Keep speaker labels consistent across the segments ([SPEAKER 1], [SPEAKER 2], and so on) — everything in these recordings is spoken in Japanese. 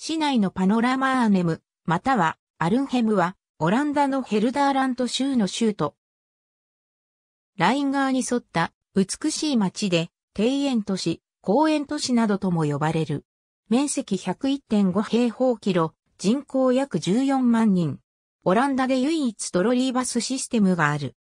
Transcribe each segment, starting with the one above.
[SPEAKER 1] 市内のパノラマーネム、またはアルンヘ
[SPEAKER 2] ムは、オランダのヘルダーラント州の州都。ライン川に沿った美しい町で、庭園都市、公園都市などとも呼ばれる。面積101.5平方キロ、人口約14万人。オランダで唯一トロリーバスシステムがある。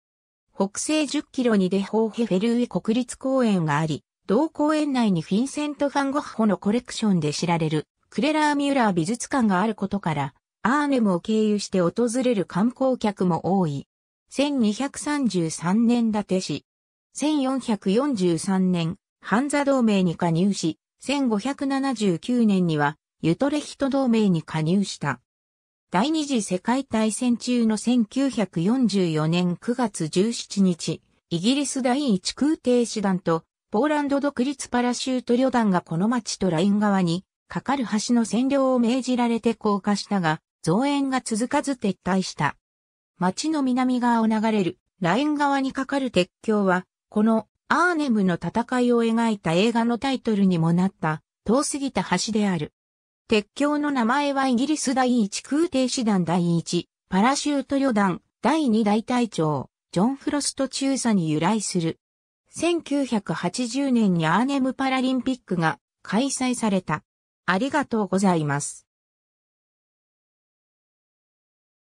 [SPEAKER 2] 北西10キロにデホーヘフェルウェ国立公園があり、同公園内にフィンセント・ファンゴッホのコレクションで知られるクレラーミューラー美術館があることから、アーネムを経由して訪れる観光客も多い。1233年建て市。1443年、ハンザ同盟に加入し、1579年には、ユトレヒト同盟に加入した。第二次世界大戦中の1944年9月17日、イギリス第一空挺師団と、ポーランド独立パラシュート旅団がこの町とライン側にかかる橋の占領を命じられて降下したが、増援が続かず撤退した。町の南側を流れるライン側にかかる鉄橋は、このアーネムの戦いを描いた映画のタイトルにもなった遠すぎた橋である。鉄橋の名前はイギリス第一空挺師団第一パラシュート旅団第二大隊長ジョン・フロスト中佐に由来する。1980年にアーネムパラリンピックが開催さ
[SPEAKER 3] れ
[SPEAKER 1] た。ありがとうございます。